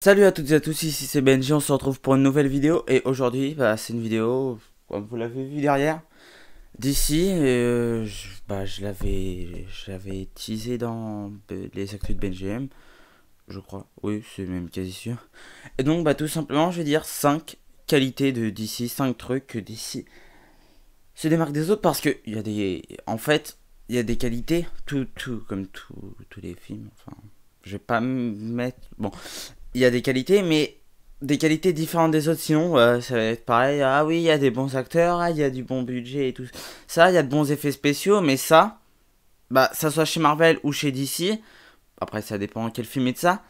Salut à toutes et à tous, ici c'est Benji, on se retrouve pour une nouvelle vidéo et aujourd'hui bah, c'est une vidéo, comme vous l'avez vu derrière, d'ici, euh, je, bah, je l'avais teasé dans euh, les actus de M, je crois, oui c'est même quasi sûr. Et donc bah, tout simplement je vais dire 5 qualités de DC, 5 trucs que DC se démarque des autres parce que il y a des, en fait il y a des qualités, tout, tout, comme tous les films, enfin je vais pas mettre bon il y a des qualités, mais des qualités différentes des autres. Sinon, euh, ça va être pareil. Ah oui, il y a des bons acteurs, ah, il y a du bon budget et tout. Ça, il y a de bons effets spéciaux, mais ça, bah, ça soit chez Marvel ou chez DC. Après, ça dépend quel film est de ça.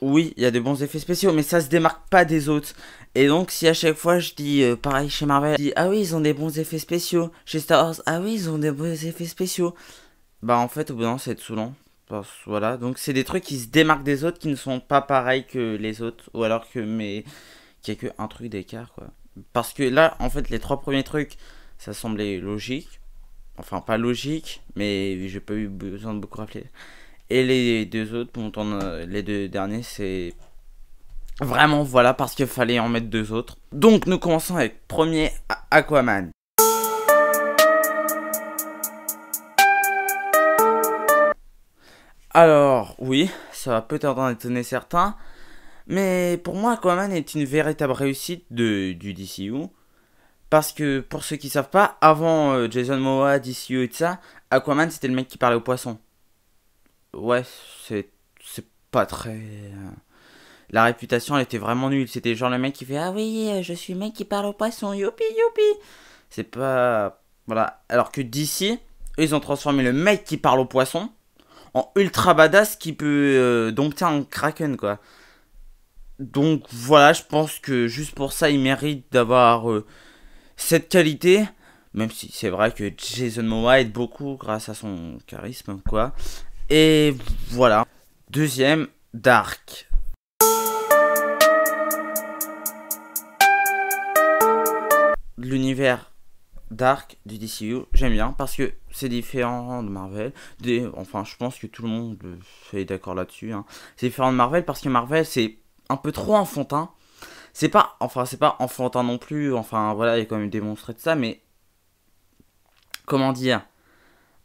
Oui, il y a de bons effets spéciaux, mais ça se démarque pas des autres. Et donc, si à chaque fois je dis euh, pareil chez Marvel, je dis ah oui, ils ont des bons effets spéciaux. Chez Star Wars, ah oui, ils ont des bons effets spéciaux. Bah, en fait, au bout d'un c'est saoulant voilà. Donc c'est des trucs qui se démarquent des autres, qui ne sont pas pareils que les autres, ou alors que mais qu'il n'y a un truc d'écart, quoi. Parce que là, en fait, les trois premiers trucs, ça semblait logique. Enfin, pas logique, mais j'ai pas eu besoin de beaucoup rappeler. Et les deux autres, bon, les deux derniers, c'est vraiment voilà parce qu'il fallait en mettre deux autres. Donc nous commençons avec premier Aquaman. Alors, oui, ça va peut-être en étonner certains, mais pour moi, Aquaman est une véritable réussite de, du DCU. Parce que, pour ceux qui savent pas, avant euh, Jason Momoa, DCU et tout ça, Aquaman c'était le mec qui parlait aux poissons. Ouais, c'est pas très. Euh, la réputation elle était vraiment nulle. C'était genre le mec qui fait Ah oui, euh, je suis le mec qui parle aux poissons, youpi youpi C'est pas. Voilà. Alors que DC, ils ont transformé le mec qui parle aux poissons en ultra badass qui peut donc euh, dompter un kraken quoi. Donc voilà, je pense que juste pour ça, il mérite d'avoir euh, cette qualité. Même si c'est vrai que Jason Momoa aide beaucoup grâce à son charisme quoi. Et voilà. Deuxième, Dark. L'univers Dark du DCU, j'aime bien parce que c'est différent de Marvel. enfin, je pense que tout le monde est d'accord là-dessus. Hein. C'est différent de Marvel parce que Marvel c'est un peu trop enfantin. C'est pas, enfin, c'est pas enfantin non plus. Enfin, voilà, il y a quand même démontré de ça, mais comment dire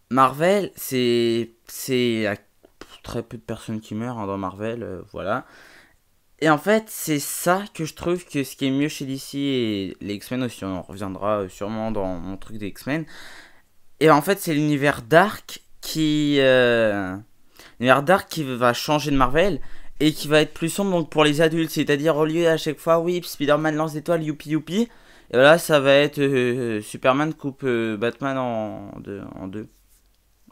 Marvel, c'est c'est très peu de personnes qui meurent hein, dans Marvel, euh, voilà. Et en fait, c'est ça que je trouve que ce qui est mieux chez DC et les X-Men aussi, on reviendra euh, sûrement dans mon truc des X-Men. Et en fait, c'est l'univers Dark qui. Euh, Dark qui va changer de Marvel et qui va être plus sombre donc pour les adultes. C'est-à-dire, au lieu à chaque fois, oui, Spider-Man lance des toiles, youpi youpi. Et voilà ça va être euh, euh, Superman coupe Batman En deux.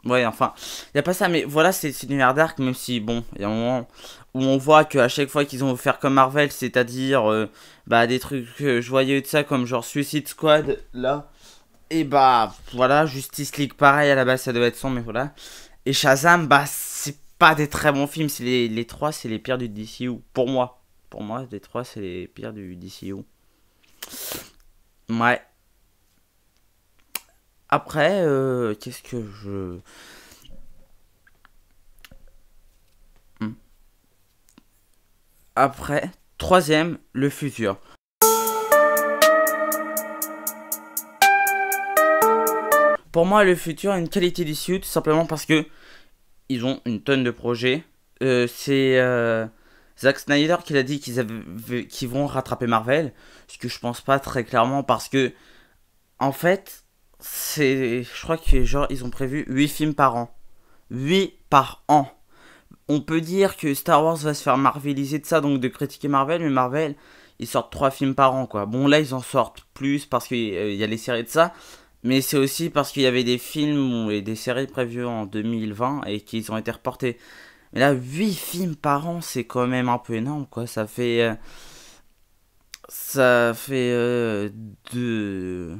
Ouais, enfin, il a pas ça, mais voilà, c'est l'univers d'arc, même si, bon, il y a un moment où on voit qu'à chaque fois qu'ils ont offert comme Marvel, c'est-à-dire euh, bah, des trucs euh, joyeux de ça, comme genre Suicide Squad, là, et bah, voilà, Justice League, pareil, à la base, ça doit être son, mais voilà. Et Shazam, bah, c'est pas des très bons films, les, les trois, c'est les pires du DCU, pour moi. Pour moi, les trois, c'est les pires du DCU. Ouais. Après, euh, qu'est-ce que je... Hmm. Après, troisième, le futur. Pour moi, le futur a une qualité d'issue tout simplement parce que ils ont une tonne de projets. Euh, c'est euh, Zack Snyder qui l'a dit qu'ils vont rattraper Marvel, ce que je pense pas très clairement parce que en fait, c'est. Je crois que genre, ils ont prévu 8 films par an. 8 par an. On peut dire que Star Wars va se faire marveliser de ça, donc de critiquer Marvel, mais Marvel, ils sortent 3 films par an, quoi. Bon, là, ils en sortent plus parce qu'il euh, y a les séries de ça, mais c'est aussi parce qu'il y avait des films et des séries prévues en 2020 et qu'ils ont été reportés. Mais là, 8 films par an, c'est quand même un peu énorme, quoi. Ça fait. Euh, ça fait. Euh, deux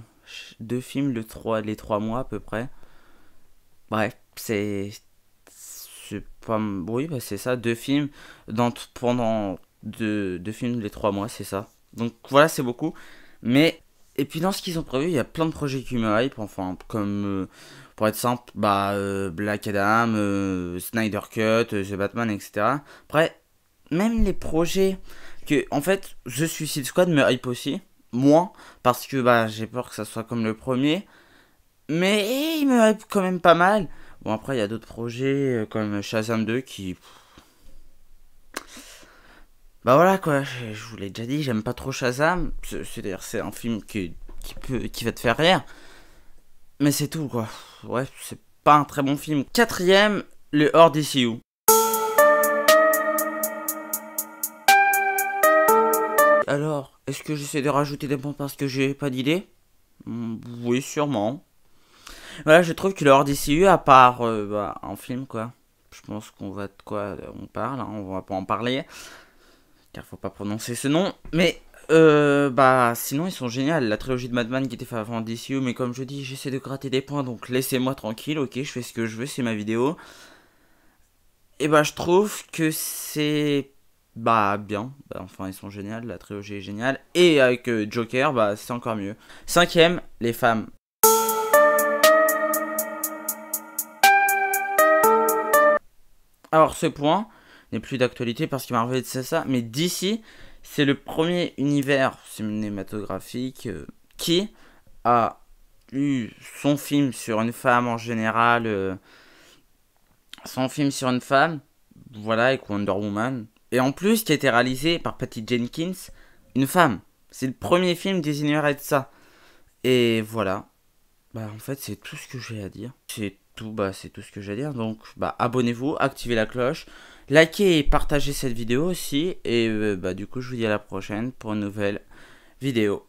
deux films le trois les trois mois à peu près. Bref, c'est. C'est pas. Oui, bah, c'est ça, deux films dans, pendant deux, films les trois mois, c'est ça. Donc voilà, c'est beaucoup. Mais. Et puis dans ce qu'ils ont prévu, il y a plein de projets qui me hype, enfin, comme. Euh, pour être simple, bah, euh, Black Adam, euh, Snyder Cut, The Batman, etc. Après, même les projets que, en fait, The Suicide Squad me hype aussi moins, parce que bah, j'ai peur que ça soit comme le premier. Mais il me va quand même pas mal. Bon, après, il y a d'autres projets euh, comme Shazam 2 qui. Bah voilà quoi, je, vous l'ai déjà dit, j'aime pas trop Shazam. C'est-à-dire, c'est un film qui, peut, qui va te faire rire. Mais c'est tout quoi. Ouais, c'est pas un très bon film. Quatrième, le hors où Alors, est-ce que j'essaie de rajouter des points parce que j'ai pas d'idée hmm, Oui, sûrement. Voilà, je trouve que le hors DCU, à part en euh, bah, un film, quoi. Je pense qu'on va de quoi on parle, hein, on va pas en parler. Car faut pas prononcer ce nom. Mais, euh, bah, sinon, ils sont géniaux. La trilogie de Madman qui était faite avant DCU, mais comme je dis, j'essaie de gratter des points, donc laissez-moi tranquille, ok, je fais ce que je veux, c'est ma vidéo. Et bah, je trouve que c'est bah bien, bah, enfin ils sont géniales, la trilogie est géniale, et avec euh, Joker, bah c'est encore mieux. Cinquième, les femmes. Alors ce point n'est plus d'actualité parce qu'il m'a enlevé de ça, mais d'ici, c'est le premier univers cinématographique euh, qui a eu son film sur une femme en général, euh, son film sur une femme, voilà, avec Wonder Woman, et en plus, qui a été réalisé par Patty Jenkins, une femme. C'est le premier film désigné à être ça. Et voilà. Bah, en fait, c'est tout ce que j'ai à dire. C'est tout, bah, c'est tout ce que j'ai à dire. Donc, bah, abonnez-vous, activez la cloche, likez et partagez cette vidéo aussi. Et euh, bah, du coup, je vous dis à la prochaine pour une nouvelle vidéo.